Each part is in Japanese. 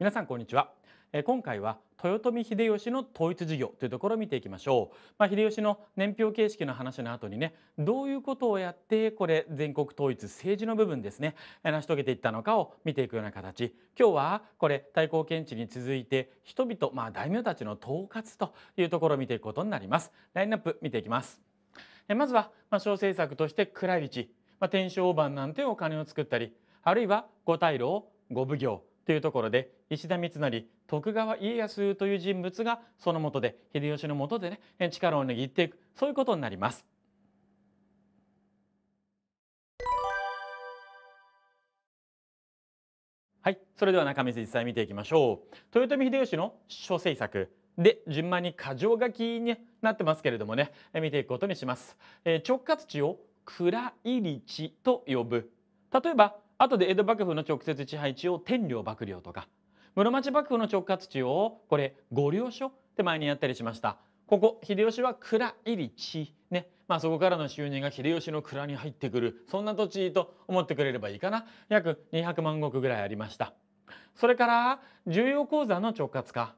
皆さんこんにちは今回は豊臣秀吉の統一事業というところを見ていきましょう、まあ、秀吉の年表形式の話の後にねどういうことをやってこれ全国統一政治の部分ですね成し遂げていったのかを見ていくような形今日はこれ太閤検地に続いて人々、まあ、大名たちの統括というところを見ていくことになりますラインナップ見ていきますまずは、まあ、小政策として暗い道、まあ、天正版なんてお金を作ったりあるいは五大老五奉行というところで石田三成徳川家康という人物がその下で秀吉の下でね力を握っていくそういうことになります。はい、それでは中身実際見ていきましょう。豊臣秀吉の諸政策で順番に箇条書きになってますけれどもね見ていくことにします、えー、直轄地を蔵入地と呼ぶ例えば後で江戸幕府の直接支配地を天領幕領とか室町幕府の直轄地をこれ御領所って前にやったりしましたここ秀吉は蔵入り地ねまあそこからの収入が秀吉の蔵に入ってくるそんな土地と思ってくれればいいかな約200万石ぐらいありましたそれから重要鉱山の直轄か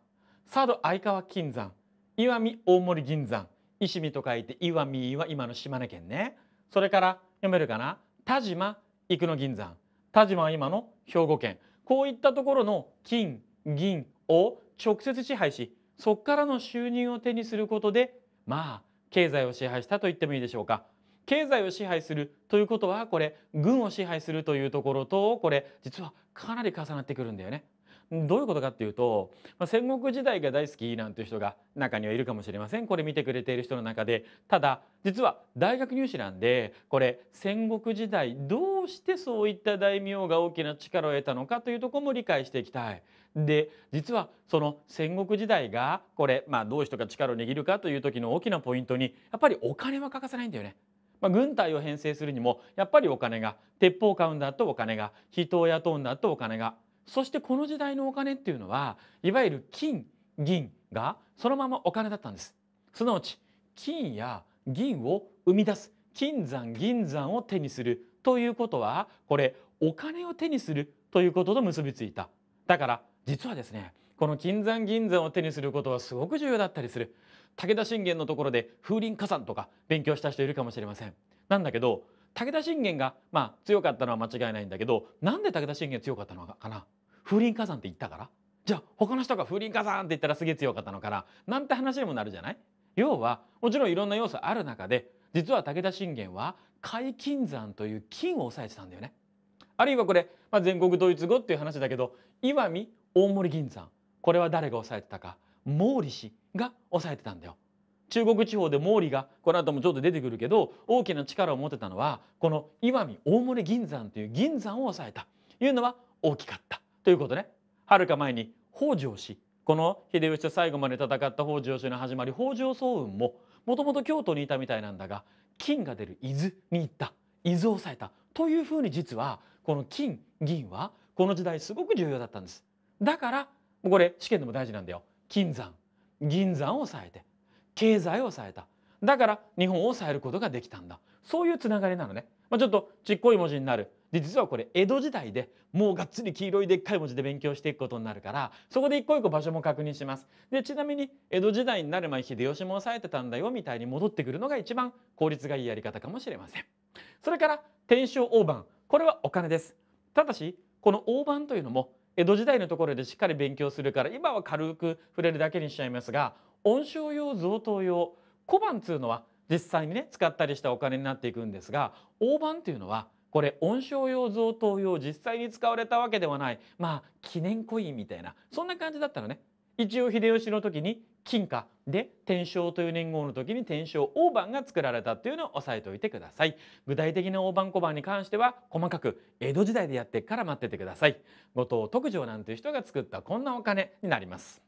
佐渡相川金山石見大森銀山石見と書いて石見は今の島根県ねそれから読めるかな田島生野銀山田島は今の兵庫県こういったところの金銀を直接支配しそこからの収入を手にすることでまあ経済を支配したと言ってもいいでしょうか経済を支配するということはこれ軍を支配するというところとこれ実はかなり重なってくるんだよね。どういうことかっていうと、まあ、戦国時代が大好きなんていう人が中にはいるかもしれませんこれ見てくれている人の中でただ実は大学入試なんでこれ戦国時代どうしてそういった大名が大きな力を得たのかというとこも理解していきたい。で実はその戦国時代がこれ、まあ、どう人が力を握るかという時の大きなポイントにやっぱりお金は欠かせないんだよね。まあ、軍隊を編成するにもやっぱりお金が鉄砲を買うんだとお金が人を雇うんだとお金がそしてこの時代のお金っていうのはいわゆる金銀がそのままお金だったんですすなわち金や銀を生み出す金山銀山を手にするということはこれお金を手にするということと結びついただから実はですねこの金山銀山を手にすることはすごく重要だったりする武田信玄のところで風林火山とか勉強した人いるかもしれませんなんだけど武田信玄が、まあ、強かったのは間違いないんだけどなんで武田信玄強かったのかな風林火山って言ったからじゃあ他の人が風林火山って言ったらすげえ強かったのかななんて話にもなるじゃない要はもちろんいろんな要素ある中で実は武田信玄は海金山という金を抑えてたんだよね。あるいはこれ、まあ、全国統一後っていう話だけど石見大森銀山これは誰が抑えてたか毛利氏が抑えてたんだよ。中国地方で毛利がこの後もちょっと出てくるけど大きな力を持てたのはこの石見大森銀山という銀山を抑えたというのは大きかったということね。はるか前に北条氏この秀吉と最後まで戦った北条氏の始まり北条早雲ももともと京都にいたみたいなんだが金が出る伊豆に行った伊豆を抑えたというふうに実はこの金銀はこの時代すごく重要だったんです。だからこれ試験でも大事なんだよ。金山銀山を抑えて経済を抑えただから日本を抑えることができたんだそういうつながりなのね、まあ、ちょっとちっこい文字になるで実はこれ江戸時代でもうがっつり黄色いでっかい文字で勉強していくことになるからそこで一個一個場所も確認しますでちなみに江戸時代になる前秀吉も抑えてたんだよみたいに戻ってくるのが一番効率がいいやり方かもしれませんそれから天正大判これはお金ですただしこの大判というのも江戸時代のところでしっかり勉強するから今は軽く触れるだけにしちゃいますが温床用贈答用小判っいうのは実際にね使ったりしたお金になっていくんですが大判っていうのはこれ温床用贈答用実際に使われたわけではないまあ記念コインみたいなそんな感じだったのね一応秀吉の時に金貨で天正という年号の時に天正大判が作られたっていうのを押さえておいてください具体的な大判小判に関しては細かく江戸時代でやってから待っててください後藤徳条なんていう人が作ったこんなお金になります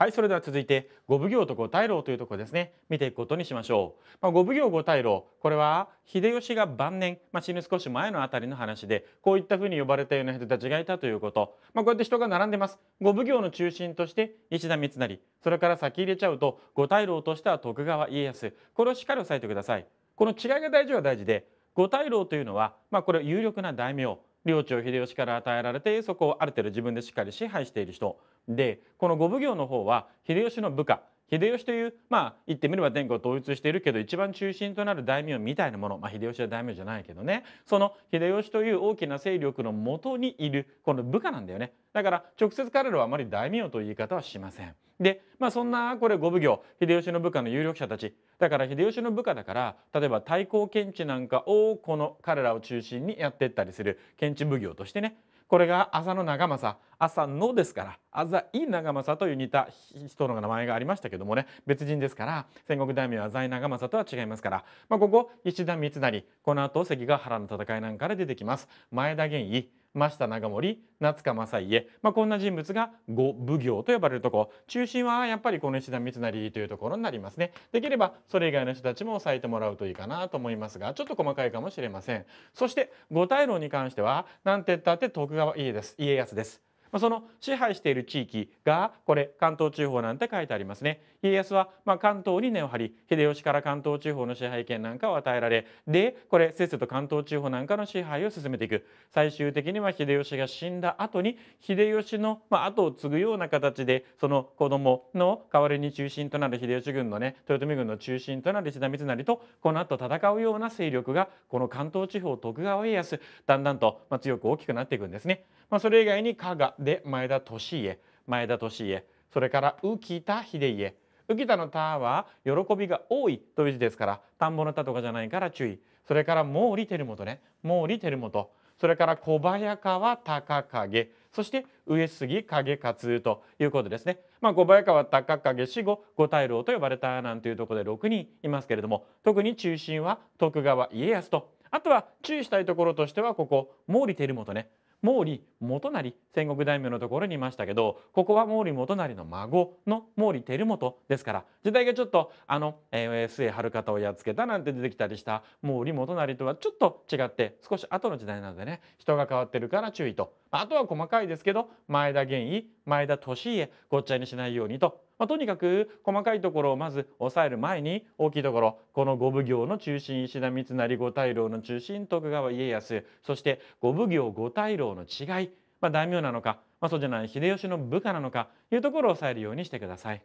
はい、それでは続いて五奉行と五大老というところですね見ていくことにしましょう。まあ、五奉行五大老これは秀吉が晩年、まあ、死ぬ少し前のあたりの話でこういったふうに呼ばれたような人たちがいたということ、まあ、こうやって人が並んでます五奉行の中心として石田三成それから先入れちゃうと五大老としては徳川家康これをしっかり押さえてください。この違いが大事は大事で五大老というのは、まあ、これ有力な大名領地を秀吉から与えられてそこをある程度自分でしっかり支配している人でこの五奉行の方は秀吉の部下秀吉というまあ言ってみれば天下を統一しているけど一番中心となる大名みたいなもの、まあ、秀吉は大名じゃないけどねその秀吉という大きな勢力のもとにいるこの部下なんだよねだから直接彼らはあまり大名という言い方はしません。で、まあ、そんなこれ五奉行秀吉の部下の有力者たちだから秀吉の部下だから例えば太閤検地なんかをこの彼らを中心にやってったりする検地奉行としてねこれが浅野長政朝のですから浅井長政という似た人の名前がありましたけどもね別人ですから戦国大名浅井長政とは違いますから、まあ、ここ石田三成この後関ヶ原の戦いなんかで出てきます前田源義増田長森夏香正家、まあ、こんな人物が五奉行と呼ばれるとこ中心はやっぱりこの石田三成というところになりますねできればそれ以外の人たちも抑えてもらうといいかなと思いますがちょっと細かいかもしれませんそして五大老に関してはなんて言ったって徳川家です家康ですまその支配している地域がこれ関東地方なんて書いてありますね家康はま関東に根を張り秀吉から関東地方の支配権なんかを与えられでこれせっせと関東地方なんかの支配を進めていく最終的には秀吉が死んだ後に秀吉のま後を継ぐような形でその子供の代わりに中心となる秀吉軍のね豊臣軍の中心となる石田三成とこの後戦うような勢力がこの関東地方徳川家康だんだんとま強く大きくなっていくんですね。まあ、それ以外に加賀で前田利家前田利家それから浮田秀家浮田の田は喜びが多いという字ですから田んぼの田とかじゃないから注意それから毛利輝元ね毛利輝元それから小早川高影そして上杉景勝ということですね、まあ、小早川高影死後五大老と呼ばれたなんていうところで6人いますけれども特に中心は徳川家康とあとは注意したいところとしてはここ毛利輝元ね毛利元就戦国大名のところにいましたけどここは毛利元就の孫の毛利輝元ですから時代がちょっとあの、えー、末春方をやっつけたなんて出てきたりした毛利元就とはちょっと違って少し後の時代なのでね人が変わってるから注意とあとは細かいですけど前田源威前田利家ごっちゃにしないようにとまあ、とにかく細かいところをまず抑える前に大きいところこの五奉行の中心石田三成五大老の中心徳川家康そして五奉行五大老の違い、まあ、大名なのか、まあ、そうじゃない秀吉の部下なのかいうところを抑えるようにしてください。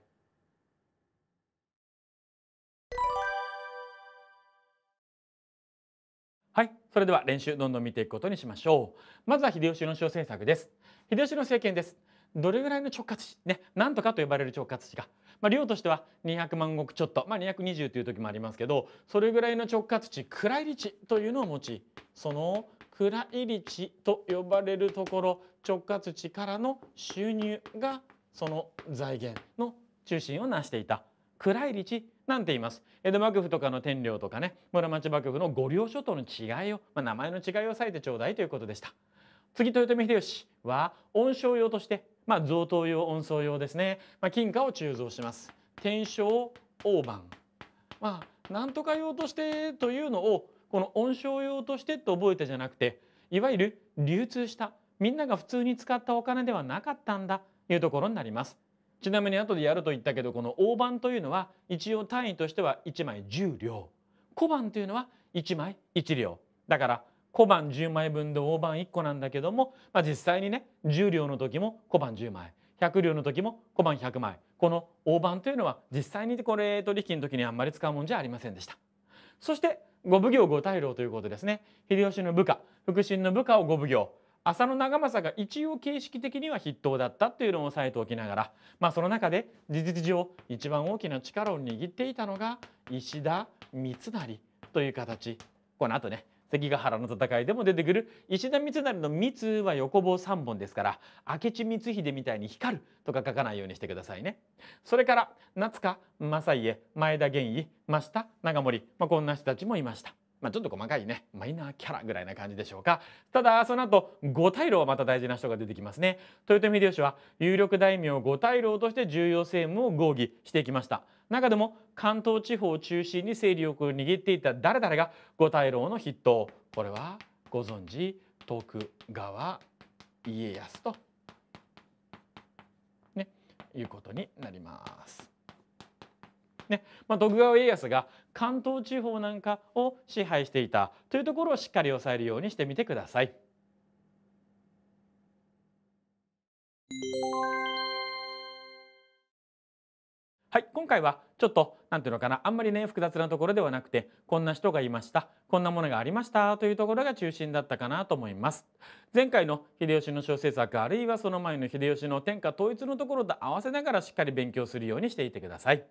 はいそれでは練習どんどん見ていくことにしましょうまずは秀吉の小政策です秀吉の政権ですどれぐらいの直轄地ね何とかと呼ばれる直轄地が、まあ、量としては200万石ちょっと、まあ、220という時もありますけどそれぐらいの直轄地暗入り地というのを持ちその暗入り地と呼ばれるところ直轄地からの収入がその財源の中心をなしていた暗入り地なんて言います江戸幕府とかの天領とかね村町幕府の御稜諸島の違いを、まあ、名前の違いを割えてちょうだいということでした。次豊臣秀吉は恩賞用としてまあ、贈答用音奏用ですね、まあ、金貨を鋳造します天正大判まあ何とか用としてというのをこの音章用としてと覚えてじゃなくていわゆる流通したみんなが普通に使ったお金ではなかったんだというところになりますちなみに後でやると言ったけどこの大判というのは一応単位としては1枚10両小判というのは1枚1両だから小判10枚分で大判1個なんだけども、まあ、実際にね10両の時も小判10枚100両の時も小判100枚この大判というのは実際にこれ取引の時にあんまり使うもんじゃありませんでした。そして五奉行五大老ということですね秀吉の部下腹心の部下を五奉行浅野長政が一応形式的には筆頭だったというのを押さえておきながら、まあ、その中で事実上一番大きな力を握っていたのが石田三成という形このあとね関ヶ原の戦いでも出てくる石田三成の「密」は横棒3本ですから明智光秀みたいに光るとか書かないようにしてくださいね。それから夏香正家前田源義増田長森、まあ、こんな人たちもいました。まあ、ちょっと細かいねマイナーキャラぐらいな感じでしょうかただその後五大老はまた大事な人が出てきますね豊臣秀吉は有力大名五大老として重要政務を合議していきました中でも関東地方を中心に勢力を握っていた誰々が五大老の筆頭これはご存知徳川家康と、ね、いうことになります。ねまあ、徳川家康が関東地方なんかを支配していたというところをしっかり押さえるようにしてみてください。はい、今回はちょっと何ていうのかなあんまりね複雑なところではなくてこんな人がいましたこんなものがありましたというところが中心だったかなと思います前回の秀吉の小説作あるいはその前の秀吉の天下統一のところと合わせながらしっかり勉強するようにしていてください。